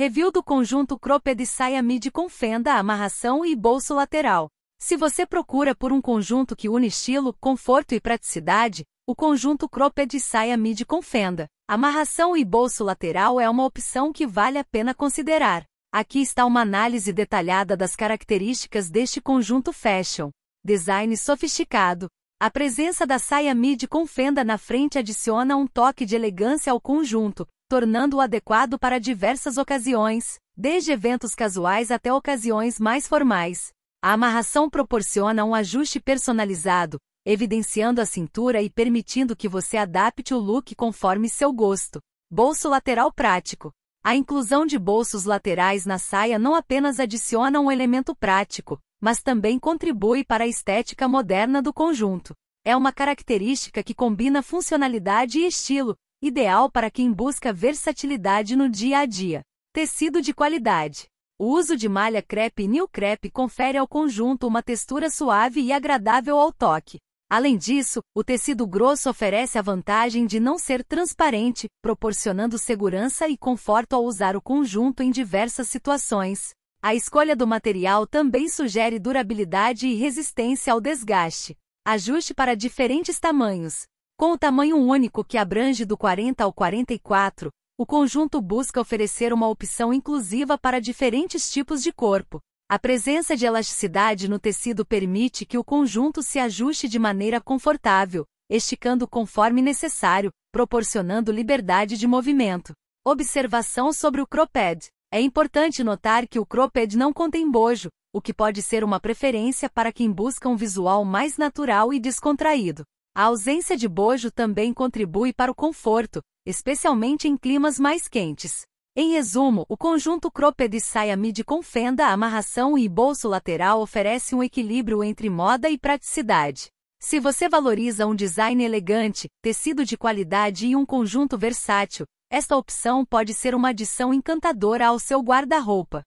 Review do conjunto cropped saia mid com fenda, amarração e bolso lateral. Se você procura por um conjunto que une estilo, conforto e praticidade, o conjunto cropped saia mid com fenda, amarração e bolso lateral é uma opção que vale a pena considerar. Aqui está uma análise detalhada das características deste conjunto fashion. Design sofisticado. A presença da saia mid com fenda na frente adiciona um toque de elegância ao conjunto, tornando-o adequado para diversas ocasiões, desde eventos casuais até ocasiões mais formais. A amarração proporciona um ajuste personalizado, evidenciando a cintura e permitindo que você adapte o look conforme seu gosto. Bolso lateral prático. A inclusão de bolsos laterais na saia não apenas adiciona um elemento prático, mas também contribui para a estética moderna do conjunto. É uma característica que combina funcionalidade e estilo, ideal para quem busca versatilidade no dia a dia. Tecido de qualidade. O uso de malha crepe New Crepe confere ao conjunto uma textura suave e agradável ao toque. Além disso, o tecido grosso oferece a vantagem de não ser transparente, proporcionando segurança e conforto ao usar o conjunto em diversas situações. A escolha do material também sugere durabilidade e resistência ao desgaste. Ajuste para diferentes tamanhos. Com o tamanho único que abrange do 40 ao 44, o conjunto busca oferecer uma opção inclusiva para diferentes tipos de corpo. A presença de elasticidade no tecido permite que o conjunto se ajuste de maneira confortável, esticando conforme necessário, proporcionando liberdade de movimento. Observação sobre o croped. É importante notar que o croped não contém bojo, o que pode ser uma preferência para quem busca um visual mais natural e descontraído. A ausência de bojo também contribui para o conforto, especialmente em climas mais quentes. Em resumo, o conjunto cropped saia midi com fenda, amarração e bolso lateral oferece um equilíbrio entre moda e praticidade. Se você valoriza um design elegante, tecido de qualidade e um conjunto versátil, esta opção pode ser uma adição encantadora ao seu guarda-roupa.